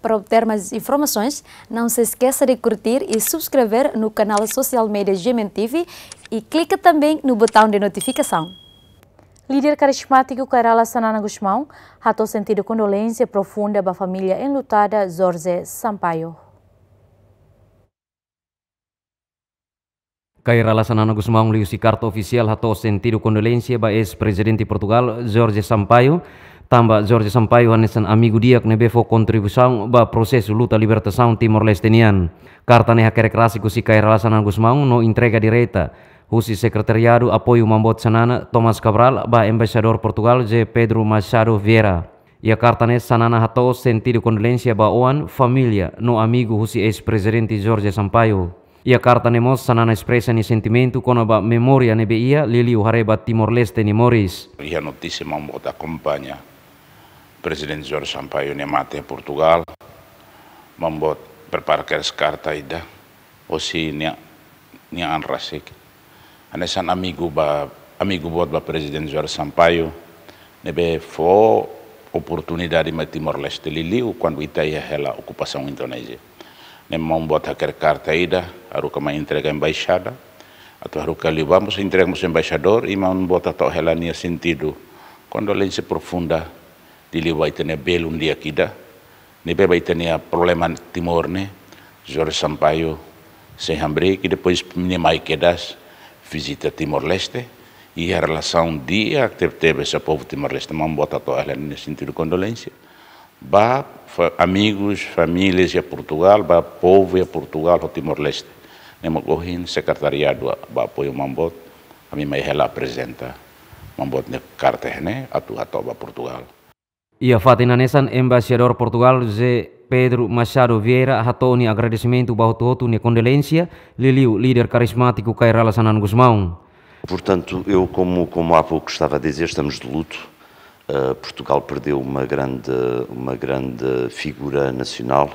Para obter mais informações, não se esqueça de curtir e subscrever no canal Social Media TV e clique também no botão de notificação. Líder carismático Kerala Sanana Guzmão ratou sentido condolência profunda para a família enlutada Jorge Sampaio. Kairala Sanana Guzmão leu carta oficial ratou sentido condolência para ex-presidente de Portugal Jorge Sampaio tambah George sampai Yohanesan amigo dia ne befo kontribusau ba proses luta libertasaun Timor Lestenian. Carta ne hakere krasi kusi kai Maung no entrega direta. Husi secretariado apoio mambot sanana Thomas Cabral ba embaixador Portugal J. Pedro Machado Vieira. Ia carta ne sanana hato sentido condolencia ba oan familia no amigo husi ex-presidente George Sampaio. Ia carta ne mos sanana expressa ni sentimento kono ba memoria ne beia liliu hareba Timor Leste ni Moris. Ia notícia mambot acompanha presidente Jorge Sampaio Mate em Portugal, mambot prepara keres karta ida, osi nia nia anrasik. Anesan amigo ba amigo bot ba presidente Jorge Sampaio, nebe fo oportunidade ma Timor-Leste liliu quando itaia hela ocupação Indonésia. Nem mambot haker karta ida, aruka ma entrega embaixada, atau haruka libamos entregamos embaixador e mambot ato hela nia sentido. Condolência profunda diliwa itania belum dia kida ni ter itania problema timor ne jore sampaio sem hambre que depois minimai quedas visita Timor Leste e a relação dia que teve esse povo Timor Leste não bota toda nesse sentido de condolência ba amigos famílias e Portugal ba povo e Portugal ao Timor Leste nemo corrin secretariado ba apoio mambot a mim me ela apresenta mambot ne cartas né a tua toba Portugal a Fátima Nessan, embaixador Portugal José Pedro Machado Vieira hatoni agradecimento bautoto ne condolência liliu líder carismático Cairala Sanan Guzmão. Portanto, eu como como há pouco estava a dizer, estamos de luto. Uh, Portugal perdeu uma grande uma grande figura nacional,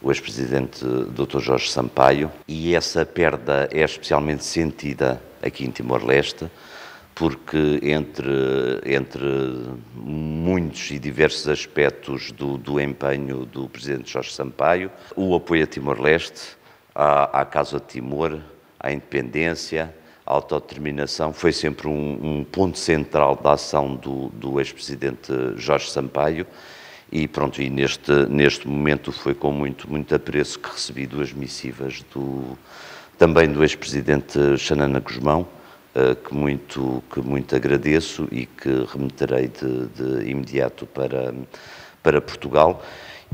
o ex-presidente Dr. Jorge Sampaio, e essa perda é especialmente sentida aqui em Timor-Leste porque entre, entre muitos e diversos aspectos do, do empenho do presidente Jorge Sampaio, o apoio a Timor-Leste, à, à Casa de Timor, à independência, à autodeterminação foi sempre um, um, ponto central da ação do, do ex-presidente Jorge Sampaio e pronto, e neste, neste momento foi com muito, muito apreço que recebi duas missivas do, também do ex-presidente Xanana Guzmão, eh, que muito, que muito agradeço e que remeterei de, de imediato para, para Portugal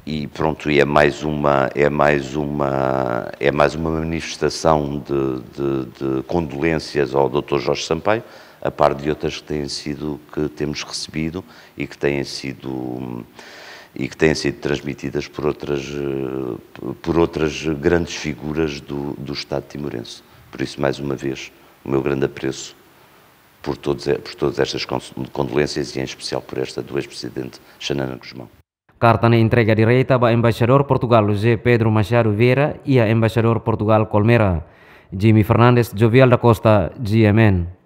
e pronto e é mais uma é mais uma é mais uma manifestação de, de, de, condolências ao Dr Jorge Sampaio a par de outras que têm sido que temos recebido e que têm sido e que têm sido transmitidas por outras eh, por outras grandes figuras do, do Estado timorense por isso mais uma vez o meu grande apreço por, todos, por todas estas condolências e em especial por esta do ex-presidente Xanana Guzmão. Carta na entrega direita para o embaixador Portugal José Pedro Machado Vieira e a embaixador Portugal Colmeira. Jimmy Fernandes, Jovial da Costa, GMN.